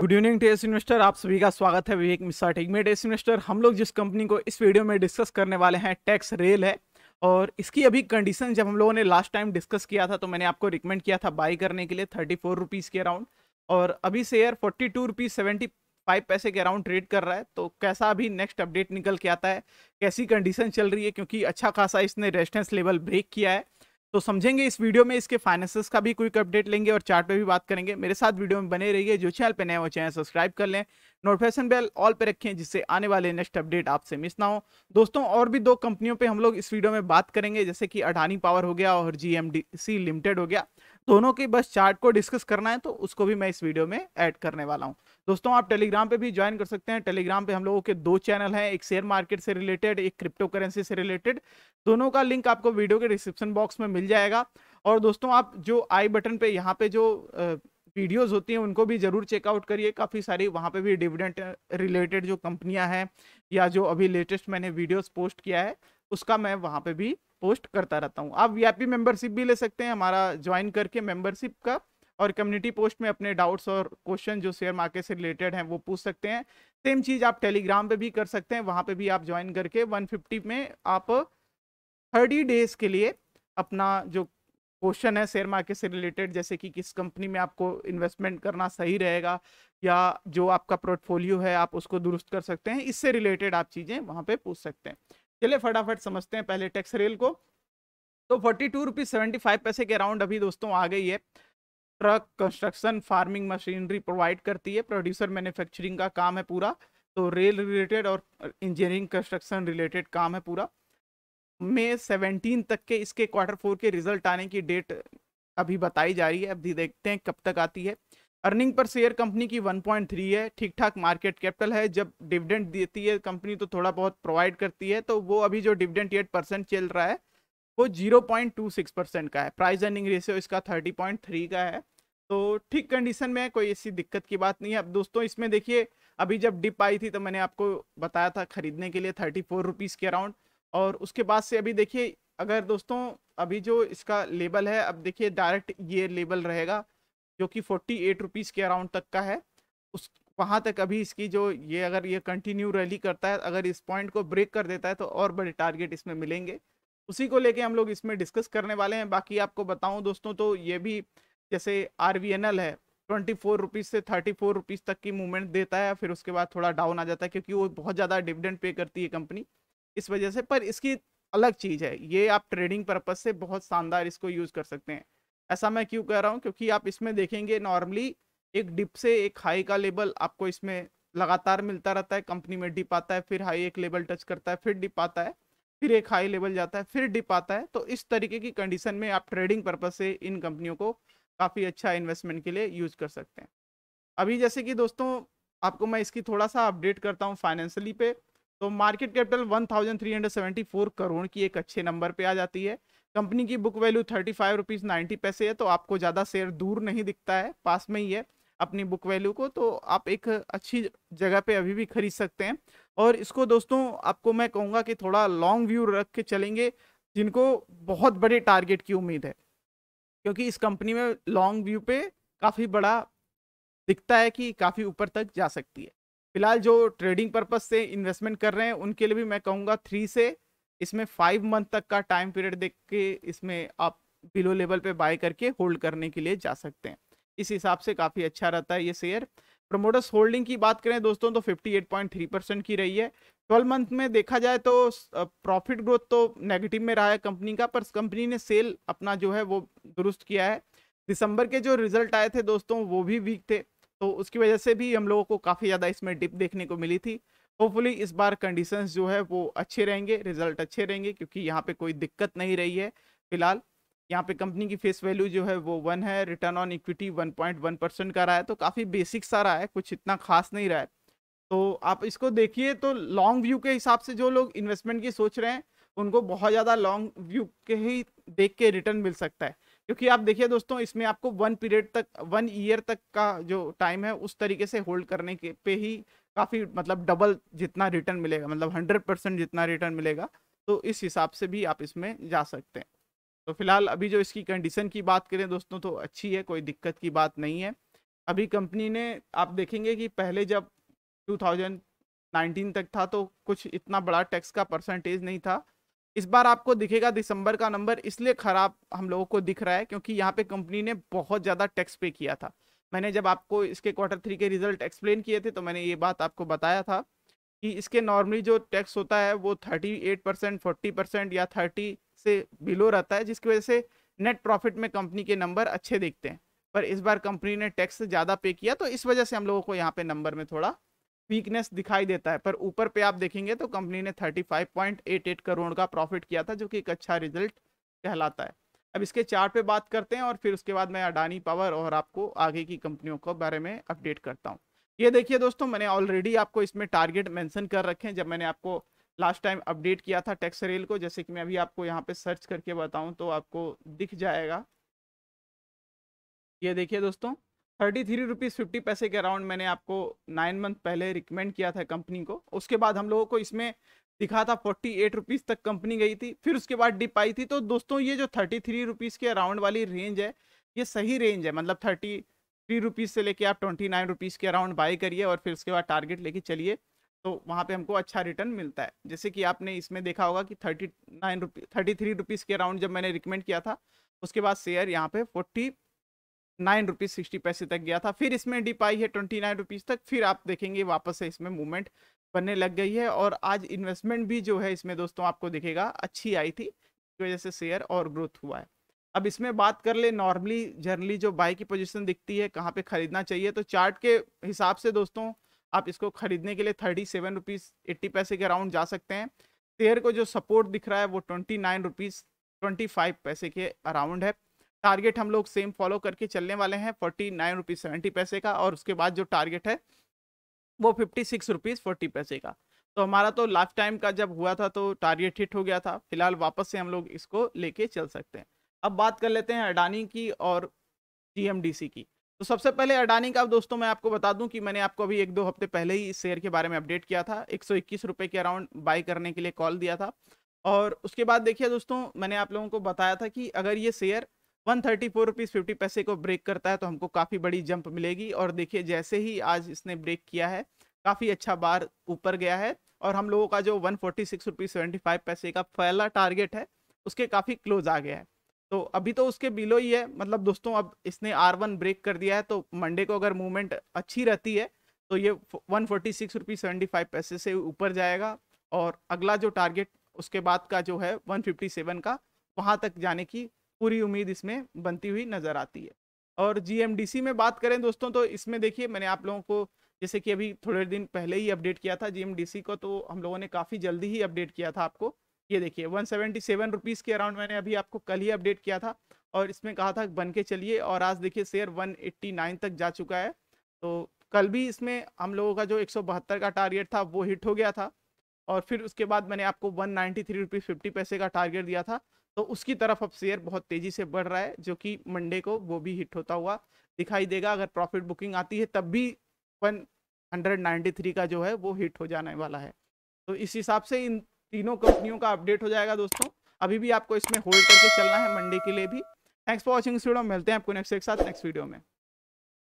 good evening test investor आप सभी का स्वागत है विवेक मिश्रा टेक में टेस्ट इन्वेस्टर हम लोग जिस कंपनी को इस वीडियो में डिस्कस करने वाले हैं टैक्स रेल है और इसकी अभी कंडीशन जब हम लोगों ने लास्ट टाइम डिस्कस किया था तो मैंने आपको रिकमेंड किया था बाई करने के लिए थर्टी फोर रुपीज़ के अराउंड और अभी share forty two rupees seventy five पैसे के अराउंड ट्रेड कर रहा है तो कैसा अभी नेक्स्ट अपडेट निकल के आता है कैसी कंडीशन चल रही है क्योंकि अच्छा खासा इसने रेजिस्टेंस लेवल ब्रेक किया है तो समझेंगे इस वीडियो में इसके फाइनेंस का भी क्विक अपडेट लेंगे और चार्ट पे भी बात करेंगे मेरे साथ वीडियो में बने रहिए जो चैनल पे नए हो चैनल सब्सक्राइब कर लें नोटिफिकेशन बेल ऑल पे रखें जिससे आने वाले नेक्स्ट अपडेट आपसे मिस ना हो दोस्तों और भी दो कंपनियों पे हम लोग इस वीडियो में बात करेंगे जैसे कि अडानी पावर हो गया और जी लिमिटेड हो गया दोनों के बस चार्ट को डिस्कस करना है तो उसको भी मैं इस वीडियो में ऐड करने वाला हूँ दोस्तों आप टेलीग्राम पे भी ज्वाइन कर सकते हैं टेलीग्राम पे हम लोगों के दो चैनल हैं एक शेयर मार्केट से रिलेटेड एक क्रिप्टो करेंसी से रिलेटेड दोनों का लिंक आपको वीडियो के डिस्क्रिप्शन बॉक्स में मिल जाएगा और दोस्तों आप जो आई बटन पे यहाँ पे जो वीडियोज़ होती हैं उनको भी जरूर चेकआउट करिए काफ़ी सारी वहाँ पर भी डिविडेंट रिलेटेड जो कंपनियाँ हैं या जो अभी लेटेस्ट मैंने वीडियोज पोस्ट किया है उसका मैं वहाँ पर भी पोस्ट करता रहता हूँ आप वीआईपी मेंबरशिप भी ले सकते हैं हमारा ज्वाइन करके मेंबरशिप का और कम्युनिटी पोस्ट में अपने डाउट्स और क्वेश्चन जो शेयर मार्केट से रिलेटेड हैं वो पूछ सकते हैं सेम चीज़ आप टेलीग्राम पे भी कर सकते हैं वहाँ पे भी आप ज्वाइन करके 150 में आप 30 डेज के लिए अपना जो क्वेश्चन है शेयर मार्केट से रिलेटेड जैसे कि किस कंपनी में आपको इन्वेस्टमेंट करना सही रहेगा या जो आपका पोर्टफोलियो है आप उसको दुरुस्त कर सकते हैं इससे रिलेटेड आप चीज़ें वहाँ पे पूछ सकते हैं चलिए फटाफट समझते हैं पहले टैक्स रेल को तो forty two rupees seventy five पैसे के अराउंड अभी दोस्तों आ गई है truck construction farming machinery provide करती है प्रोड्यूसर मैन्युफैक्चरिंग का काम है पूरा तो रेल रिलेटेड और इंजीनियरिंग कंस्ट्रक्शन रिलेटेड काम है पूरा मई सेवनटीन तक के इसके क्वार्टर फोर के रिजल्ट आने की डेट अभी बताई जा रही है अभी देखते हैं कब तक आती है अर्निंग पर शेयर कंपनी की 1.3 है ठीक ठाक मार्केट कैपिटल है जब डिविडेंड देती है कंपनी तो थोड़ा बहुत प्रोवाइड करती है तो वो अभी जो डिविडेंट एट परसेंट चल रहा है वो 0.26 परसेंट का है प्राइस अर्निंग रेशियो इसका 30.3 का है तो ठीक कंडीशन में कोई ऐसी दिक्कत की बात नहीं है अब दोस्तों इसमें देखिए अभी जब डिप आई थी तो मैंने आपको बताया था खरीदने के लिए थर्टी फोर रुपीज़ के अराउंड और उसके बाद से अभी देखिए अगर दोस्तों अभी जो इसका लेबल है अब देखिए डायरेक्ट ये लेबल रहेगा जो कि फोर्टी एट रुपीज़ के अराउंड तक का है उस वहाँ तक अभी इसकी जो ये अगर ये कंटिन्यू रैली करता है अगर इस पॉइंट को ब्रेक कर देता है तो और बड़े टारगेट इसमें मिलेंगे उसी को लेके हम लोग इसमें डिस्कस करने वाले हैं बाकी आपको बताऊं दोस्तों तो ये भी जैसे आर है ट्वेंटी फोर रुपीज़ से थर्टी फोर रुपीज़ तक की मूवमेंट देता है फिर उसके बाद थोड़ा डाउन आ जाता है क्योंकि वो बहुत ज़्यादा डिविडेंड पे करती है कंपनी इस वजह से पर इसकी अलग चीज़ है ये आप ट्रेडिंग पर्पज़ से बहुत शानदार इसको यूज़ कर सकते हैं ऐसा मैं क्यों कह रहा हूँ क्योंकि आप इसमें देखेंगे नॉर्मली एक डिप से एक हाई का लेवल आपको इसमें लगातार मिलता रहता है कंपनी में डिप आता है फिर हाई एक लेवल टच करता है फिर डिप आता है फिर एक हाई लेवल जाता है फिर डिप आता है तो इस तरीके की कंडीशन में आप ट्रेडिंग पर्पज से इन कंपनियों को काफ़ी अच्छा इन्वेस्टमेंट के लिए यूज कर सकते हैं अभी जैसे कि दोस्तों आपको मैं इसकी थोड़ा सा अपडेट करता हूँ फाइनेंशियली पे तो मार्केट कैपिटल 1374 करोड़ की एक अच्छे नंबर पे आ जाती है कंपनी की book value thirty five rupees ninety पैसे है तो आपको ज़्यादा शेयर दूर नहीं दिखता है पास में ही है अपनी बुक वैल्यू को तो आप एक अच्छी जगह पे अभी भी खरीद सकते हैं और इसको दोस्तों आपको मैं कहूँगा कि थोड़ा लॉन्ग व्यू रख के चलेंगे जिनको बहुत बड़े टारगेट की उम्मीद है क्योंकि इस कंपनी में लॉन्ग व्यू पे काफ़ी बड़ा दिखता है कि काफ़ी ऊपर तक जा सकती है फिलहाल जो ट्रेडिंग पर्पज़ से इन्वेस्टमेंट कर रहे हैं उनके लिए भी मैं कहूँगा थ्री से इसमें फाइव मंथ तक का टाइम पीरियड देख के इसमें आप बिलो लेवल पे बाय करके होल्ड करने के लिए जा सकते हैं इस हिसाब से काफ़ी अच्छा रहता है ये शेयर प्रमोटर्स होल्डिंग की बात करें दोस्तों तो 58.3 परसेंट की रही है 12 मंथ में देखा जाए तो प्रॉफिट ग्रोथ तो नेगेटिव में रहा है कंपनी का पर कंपनी ने सेल अपना जो है वो दुरुस्त किया है दिसंबर के जो रिजल्ट आए थे दोस्तों वो भी वीक थे तो उसकी वजह से भी हम लोगों को काफ़ी ज़्यादा इसमें डिप देखने को मिली थी होपफुली इस बार कंडीशंस जो है वो अच्छे रहेंगे रिजल्ट अच्छे रहेंगे क्योंकि यहाँ पे कोई दिक्कत नहीं रही है फिलहाल यहाँ पे कंपनी की फेस वैल्यू जो है वो वन है रिटर्न ऑन इक्विटी 1.1 परसेंट का रहा है तो काफ़ी बेसिक सा रहा है कुछ इतना खास नहीं रहा है तो आप इसको देखिए तो लॉन्ग व्यू के हिसाब से जो लोग इन्वेस्टमेंट की सोच रहे हैं उनको बहुत ज़्यादा लॉन्ग व्यू के ही देख के रिटर्न मिल सकता है क्योंकि आप देखिए दोस्तों इसमें आपको वन पीरियड तक वन ईयर तक का जो टाइम है उस तरीके से होल्ड करने के पे ही काफ़ी मतलब डबल जितना रिटर्न मिलेगा मतलब हंड्रेड परसेंट जितना रिटर्न मिलेगा तो इस हिसाब से भी आप इसमें जा सकते हैं तो फिलहाल अभी जो इसकी कंडीशन की बात करें दोस्तों तो अच्छी है कोई दिक्कत की बात नहीं है अभी कंपनी ने आप देखेंगे कि पहले जब 2019 तक था तो कुछ इतना बड़ा टैक्स का परसेंटेज नहीं था इस बार आपको दिखेगा दिसंबर का नंबर इसलिए खराब हम लोगों को दिख रहा है क्योंकि यहाँ पे कंपनी ने बहुत ज़्यादा टैक्स पे किया था मैंने जब आपको इसके क्वार्टर थ्री के रिजल्ट एक्सप्लेन किए थे तो मैंने ये बात आपको बताया था कि इसके नॉर्मली जो टैक्स होता है वो thirty eight percent forty percent या थर्टी से बिलो रहता है जिसकी वजह से नेट प्रॉफिट में कंपनी के नंबर अच्छे देखते हैं पर इस बार कंपनी ने टैक्स ज़्यादा पे किया तो इस वजह से हम लोगों को यहाँ पे नंबर में थोड़ा वीकनेस दिखाई देता है पर ऊपर पे आप देखेंगे तो कंपनी ने थर्टी करोड़ का प्रॉफिट किया था जो कि एक अच्छा रिजल्ट कहलाता है अब इसके चार्ट पे बात करते हैं और फिर उसके बाद मैं अडानी पावर और आपको आगे की कंपनियों के बारे में अपडेट करता हूँ ये देखिए दोस्तों मैंने ऑलरेडी आपको इसमें टारगेट मेंशन कर रखे हैं जब मैंने आपको लास्ट टाइम अपडेट किया था टैक्स रेल को जैसे कि मैं अभी आपको यहाँ पे सर्च करके बताऊँ तो आपको दिख जाएगा ये देखिए दोस्तों थर्टी थ्री रुपीज़ फिफ्टी पैसे के अराउंड मैंने आपको नाइन मंथ पहले रिकमेंड किया था कंपनी को उसके बाद हम लोगों को इसमें दिखा था फोर्टी एट रुपीज़ तक कंपनी गई थी फिर उसके बाद डिप आई थी तो दोस्तों ये जो थर्टी थ्री रुपीज़ के अराउंड वाली रेंज है ये सही रेंज है मतलब थर्टी थ्री रुपीज़ से लेके आप ट्वेंटी नाइन रुपीज़ के अराउंड बाई करिए और फिर उसके बाद टारगेट लेके चलिए तो वहाँ पे हमको अच्छा रिटर्न मिलता है जैसे कि आपने इसमें देखा होगा कि thirty nine rupee thirty three rupees के अराउंड जब मैंने रिकमेंड किया था उसके बाद शेयर यहाँ पे फोर्टी नाइन रुपीज़ सिक्सटी पैसे तक गया था फिर इसमें डिप आई है ट्वेंटी नाइन रुपीज़ तक फिर आप देखेंगे वापस से इसमें मूवमेंट बनने लग गई है और आज इन्वेस्टमेंट भी जो है इसमें दोस्तों आपको दिखेगा अच्छी आई थी वजह से शेयर और ग्रोथ हुआ है अब इसमें बात कर ले नॉर्मली जनरली जो बाई की पोजीशन दिखती है कहाँ पे खरीदना चाहिए तो चार्ट के हिसाब से दोस्तों आप इसको खरीदने के लिए थर्टी सेवन रुपीज़ एट्टी पैसे के अराउंड जा सकते हैं शेयर को जो सपोर्ट दिख रहा है वो twenty nine rupees twenty five पैसे के अराउंड है टारगेट हम लोग सेम फॉलो करके चलने वाले हैं फोर्टी नाइन रुपीज़ सेवेंटी पैसे का और उसके बाद जो टारगेट है वो फिफ्टी सिक्स रुपीज़ फोर्टी पैसे का तो हमारा तो लास्ट टाइम का जब हुआ था तो टारगेट हिट हो गया था फिलहाल वापस से हम लोग इसको लेके चल सकते हैं अब बात कर लेते हैं अडानी की और जी की तो सबसे पहले अडानी का दोस्तों मैं आपको बता दूं कि मैंने आपको अभी एक दो हफ्ते पहले ही इस शेयर के बारे में अपडेट किया था एक रुपए के अराउंड बाय करने के लिए कॉल दिया था और उसके बाद देखिए दोस्तों मैंने आप लोगों को बताया था कि अगर ये share one thirty four rupees fifty पैसे को ब्रेक करता है तो हमको काफ़ी बड़ी जंप मिलेगी और देखिए जैसे ही आज इसने ब्रेक किया है काफ़ी अच्छा बार ऊपर गया है और हम लोगों का जो one forty six rupees seventy five पैसे का पहला टारगेट है उसके काफ़ी क्लोज आ गया है तो अभी तो उसके बिलो ही है मतलब दोस्तों अब इसने आर वन ब्रेक कर दिया है तो मंडे को अगर मूवमेंट अच्छी रहती है तो ये one forty six rupees seventy five पैसे से ऊपर जाएगा और अगला जो टारगेट उसके बाद का जो है वन फिफ्टी सेवन का वहाँ तक जाने की पूरी उम्मीद इसमें बनती हुई नज़र आती है और जी में बात करें दोस्तों तो इसमें देखिए मैंने आप लोगों को जैसे कि अभी थोड़े दिन पहले ही अपडेट किया था जी को तो हम लोगों ने काफ़ी जल्दी ही अपडेट किया था आपको ये देखिए वन सेवेंटी सेवन रुपीज़ के अराउंड मैंने अभी आपको कल ही अपडेट किया था और इसमें कहा था बन के चलिए और आज देखिए शेयर वन एट्टी नाइन तक जा चुका है तो कल भी इसमें हम लोगों का जो एक सौ बहत्तर का टारगेट था वो हिट हो गया था और फिर उसके बाद मैंने आपको one ninety three rupees fifty पैसे का टारगेट दिया था तो उसकी तरफ अब शेयर बहुत तेजी से बढ़ रहा है जो कि मंडे को वो भी हिट होता हुआ दिखाई देगा अगर प्रॉफिट बुकिंग आती है तब भी वन हंड्रेड नाइन्टी थ्री का जो है वो हिट हो जाने वाला है तो इस हिसाब से इन तीनों कंपनियों का अपडेट हो जाएगा दोस्तों अभी भी आपको इसमें होल्ड करके चलना है मंडे के लिए भी थैंक्स फॉर वॉचिंग इस वीडियो मिलते हैं आपको नेक्स्ट एक साथ नेक्स्ट वीडियो में